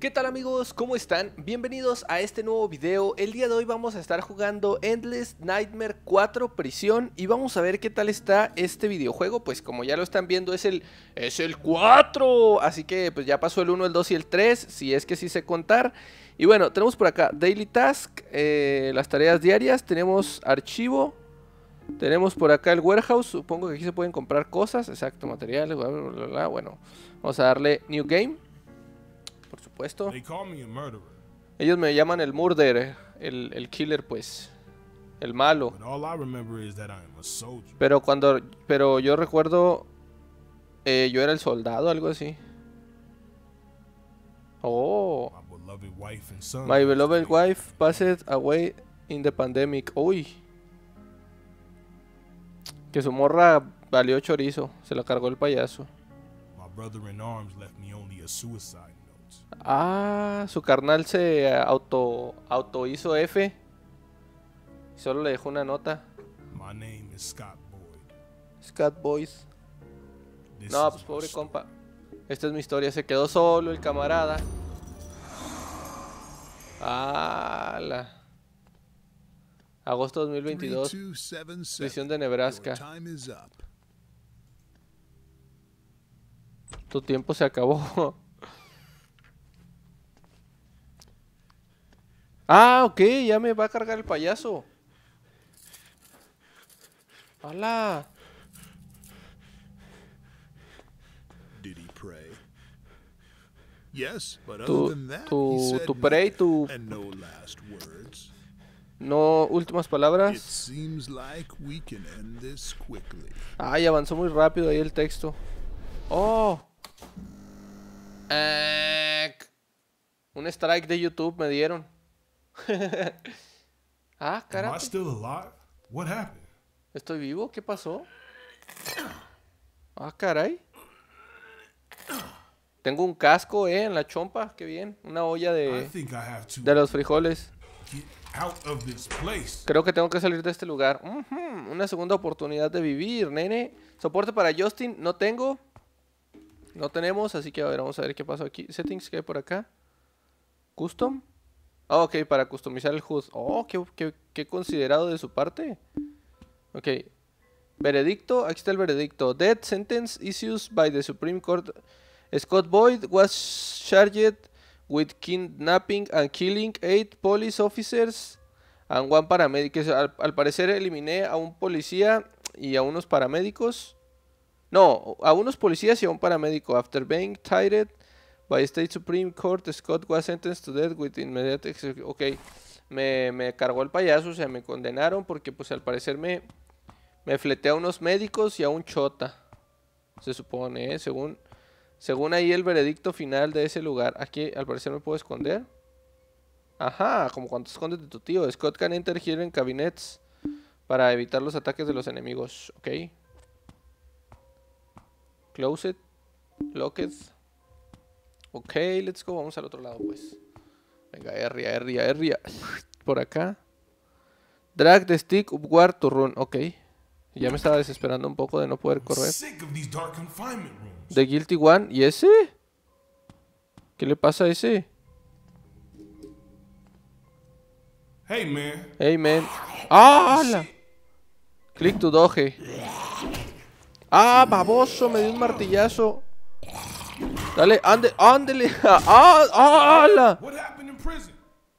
¿Qué tal amigos? ¿Cómo están? Bienvenidos a este nuevo video. El día de hoy vamos a estar jugando Endless Nightmare 4 Prisión y vamos a ver qué tal está este videojuego. Pues como ya lo están viendo es el es el 4, así que pues ya pasó el 1, el 2 y el 3, si es que sí sé contar. Y bueno, tenemos por acá Daily Task, eh, las tareas diarias, tenemos archivo, tenemos por acá el warehouse, supongo que aquí se pueden comprar cosas, exacto, materiales, bla, bla, bla. bueno, vamos a darle New Game supuesto. Ellos me llaman el murder el, killer, pues. El malo. Pero cuando. Pero yo recuerdo. Eh, yo era el soldado, algo así. Oh. My beloved wife passed away in the pandemic. Uy. Que su morra valió chorizo. Se la cargó el payaso. My brother in arms left me only a suicide Ah, su carnal se eh, auto, auto hizo F. solo le dejó una nota. Scott Boyd. No, pues pobre compa. Esta es mi historia. Se quedó solo el camarada. la Agosto 2022. Prisión de Nebraska. Tu tiempo se acabó. Ah, ok, ya me va a cargar el payaso. ¡Hala! tu, tu, tu prey, No últimas palabras. Ay, avanzó muy rápido ahí el texto. Oh. un strike de YouTube me dieron. ah, caray ¿Estoy vivo? ¿Qué pasó? Ah, caray. Tengo un casco, eh, en la chompa, qué bien. Una olla de, de los frijoles. Creo que tengo que salir de este lugar. Una segunda oportunidad de vivir, nene. Soporte para Justin, no tengo. No tenemos, así que a ver, vamos a ver qué pasó aquí. Settings que hay por acá. Custom. Ah, ok, para customizar el HUD. Oh, qué, considerado de su parte. Ok. Veredicto, aquí está el veredicto. Death sentence issued by the Supreme Court. Scott Boyd was charged with kidnapping and killing eight police officers and one paramedic. Al, al parecer eliminé a un policía y a unos paramédicos. No, a unos policías y a un paramédico. After being tired By State Supreme Court, Scott was sentenced to death with immediate execution. Ok, me, cargó el payaso, o sea, me condenaron porque pues al parecer me, me fleté a unos médicos y a un chota. Se supone, ¿eh? Según, según ahí el veredicto final de ese lugar. Aquí al parecer me puedo esconder. Ajá, como cuando te escondes de tu tío. Scott can enter here en cabinets para evitar los ataques de los enemigos. Ok. Closet. Locked. Ok, let's go. Vamos al otro lado, pues. Venga, R, R, R. Por acá. Drag the stick upward to run. Ok. Ya me estaba desesperando un poco de no poder correr. The Guilty One. ¿Y ese? ¿Qué le pasa a ese? Hey, man. Hey, man. ¡Ah! ¡Hala! Click to doge. ¡Ah, baboso! Me dio un martillazo. Dale, ande, ándele. ¡Ah! ¡Ah!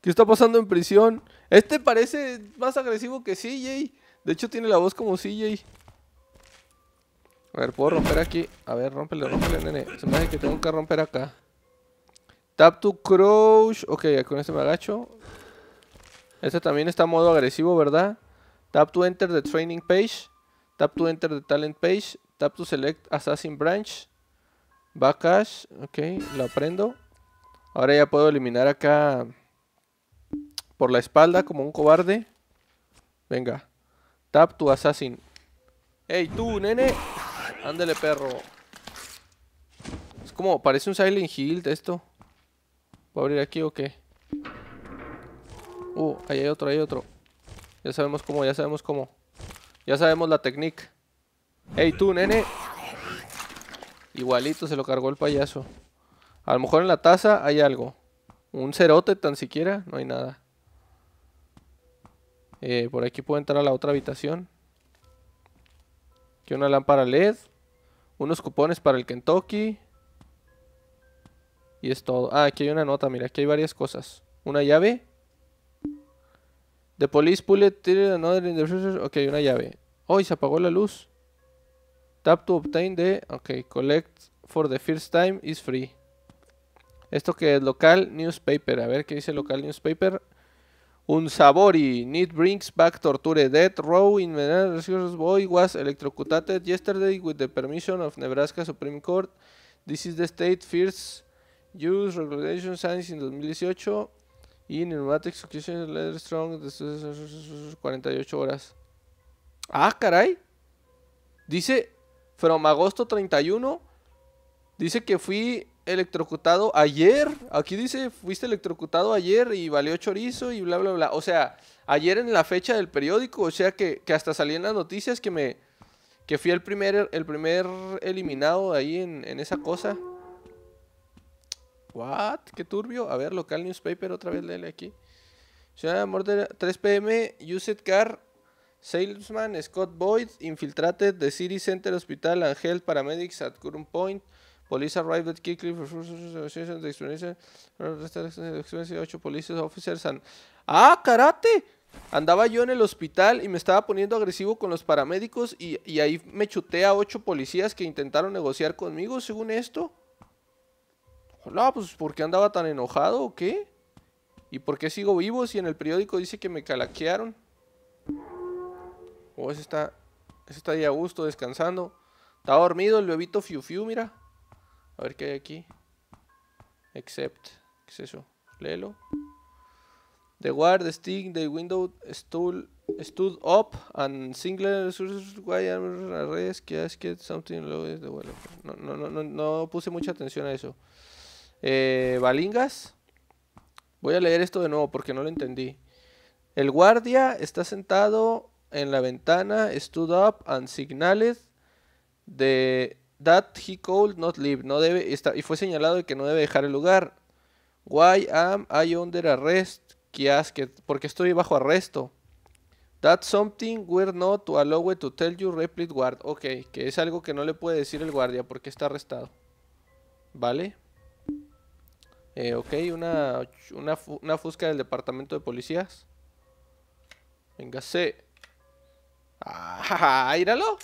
¿Qué está pasando en prisión? Este parece más agresivo que CJ. De hecho, tiene la voz como CJ. A ver, puedo romper aquí. A ver, rompele, rompele, nene. Se me hace que tengo que romper acá. Tap to crouch. Ok, con este me agacho. Este también está modo agresivo, ¿verdad? Tap to enter the training page. Tap to enter the talent page. Tap to select assassin branch vacas ok, lo aprendo. Ahora ya puedo eliminar acá por la espalda como un cobarde. Venga. Tap tu assassin. ¡Ey, tú, nene! ándale perro. Es como, parece un Silent Hill esto. ¿Puedo abrir aquí o qué? Uh, ahí hay otro, ahí hay otro. Ya sabemos cómo, ya sabemos cómo. Ya sabemos la técnica. ¡Ey, tú, nene! Igualito se lo cargó el payaso. A lo mejor en la taza hay algo. Un cerote tan siquiera, no hay nada. Eh, por aquí puedo entrar a la otra habitación. Aquí una lámpara LED. Unos cupones para el Kentucky. Y es todo. Ah, aquí hay una nota, mira, aquí hay varias cosas. Una llave. The police bullet another in the... Ok, una llave. Hoy oh, se apagó la luz. Tap to obtain the. Ok, collect for the first time is free. Esto que es local newspaper. A ver qué dice local newspaper. Un sabori. Need brings back torture. Dead row in resources boy was electrocuted yesterday with the permission of Nebraska Supreme Court. This is the state first use regulation science in 2018. Y pneumatic execution letter strong 48 horas. Ah, caray. Dice From agosto 31. Dice que fui electrocutado ayer. Aquí dice, fuiste electrocutado ayer y valió chorizo y bla, bla, bla. O sea, ayer en la fecha del periódico. O sea, que, hasta salí en las noticias que me... Que fui el primer, el primer eliminado ahí en, esa cosa. What? Qué turbio. A ver, local newspaper otra vez, léele aquí. de 3 pm, used car Salesman, Scott Boyd, Infiltrated, The City Center Hospital, Angel, Paramedics at Curum Point, Police arrived at Kickley police officers and... ¡Ah, karate! Andaba yo en el hospital y me estaba poniendo agresivo con los paramédicos y, y ahí me chuté a ocho policías que intentaron negociar conmigo, según esto. Hola, pues ¿por qué andaba tan enojado o qué? ¿Y por qué sigo vivo si en el periódico dice que me calaquearon? ese está, está ahí a gusto, descansando. Está dormido el bebito Fiu mira. A ver qué hay aquí. Except. ¿Qué es eso? Léelo. The guard, the the window stool, stood up and single que es que something No, puse mucha atención a eso. Eh, Balingas. Voy a leer esto de nuevo porque no lo entendí. El guardia está sentado en la ventana, stood up and signaled de that he called not leave. No debe, está, y fue señalado que no debe dejar el lugar. Why am I under arrest? porque estoy bajo arresto. That's something we're not allowed to tell you, replied guard. Ok, que es algo que no le puede decir el guardia porque está arrestado. ¿Vale? Eh, ok, una, una, una fusca del departamento de policías. sé. ¡Ah, íralo!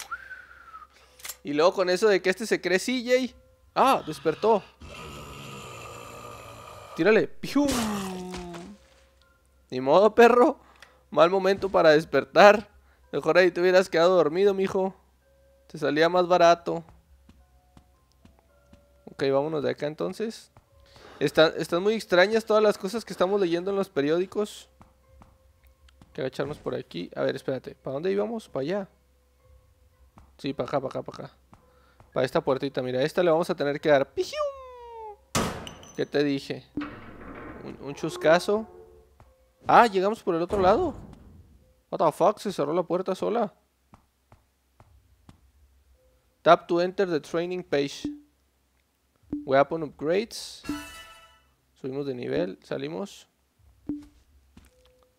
Y luego con eso de que este se cree CJ. ¡Ah, despertó! Tírale. ¡Piu! Ni modo, perro. Mal momento para despertar. Mejor ahí te hubieras quedado dormido, mijo. Te salía más barato. Ok, vámonos de acá entonces. están muy extrañas todas las cosas que estamos leyendo en los periódicos que agacharnos por aquí. A ver, espérate. ¿Para dónde íbamos? ¿Para allá? Sí, para acá, para acá, para acá. Para esta puertita, mira. Esta le vamos a tener que dar. ¿Qué te dije? Un, chuscaso. chuscazo. Ah, llegamos por el otro lado. What the fuck, se cerró la puerta sola. Tap to enter the training page. Weapon upgrades. Subimos de nivel, salimos.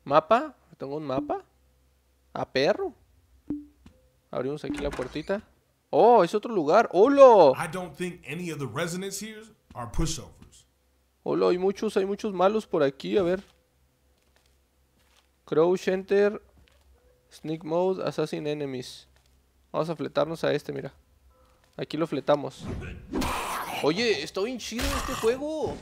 Mapa, tengo un mapa. A perro. Abrimos aquí la puertita. Oh, es otro lugar. ¡Holo! Holo, hay muchos, hay muchos malos por aquí, a ver. Crouch Enter. Sneak Mode, Assassin Enemies. Vamos a fletarnos a este, mira. Aquí lo fletamos. Oye, está bien chido este juego.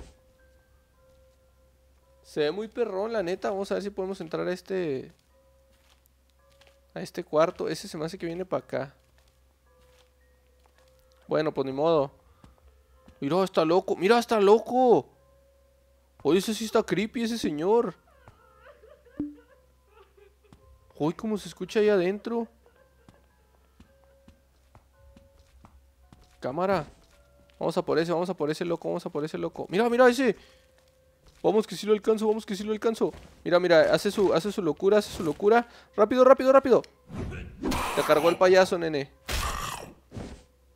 Se ve muy perrón, la neta. Vamos a ver si podemos entrar a este... A este cuarto. Ese se me hace que viene para acá. Bueno, pues ni modo. Mira, está loco. Mira, está loco. Oye, ese sí está creepy, ese señor. Uy, cómo se escucha ahí adentro. Cámara. Vamos a por ese, vamos a por ese loco, vamos a por ese loco. Mira, mira ese. Vamos que si lo alcanzo, vamos que si lo alcanzo. Mira, mira, hace su, hace su locura, hace su locura. Rápido, rápido, rápido. Te cargó el payaso, nene.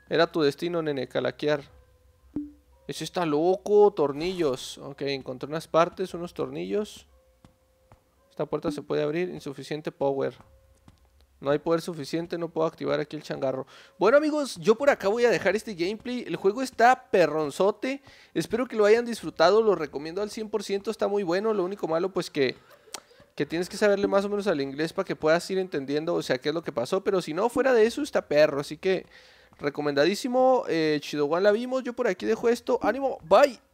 Era tu destino, nene, calaquear. Ese está loco, tornillos. Ok, encontré unas partes, unos tornillos. Esta puerta se puede abrir, insuficiente power. No hay poder suficiente, no puedo activar aquí el changarro. Bueno amigos, yo por acá voy a dejar este gameplay. El juego está perronzote. Espero que lo hayan disfrutado, lo recomiendo al 100%, está muy bueno. Lo único malo pues que, que tienes que saberle más o menos al inglés para que puedas ir entendiendo, o sea, qué es lo que pasó. Pero si no, fuera de eso está perro, así que recomendadísimo. Eh, la vimos, yo por aquí dejo esto. Ánimo, bye.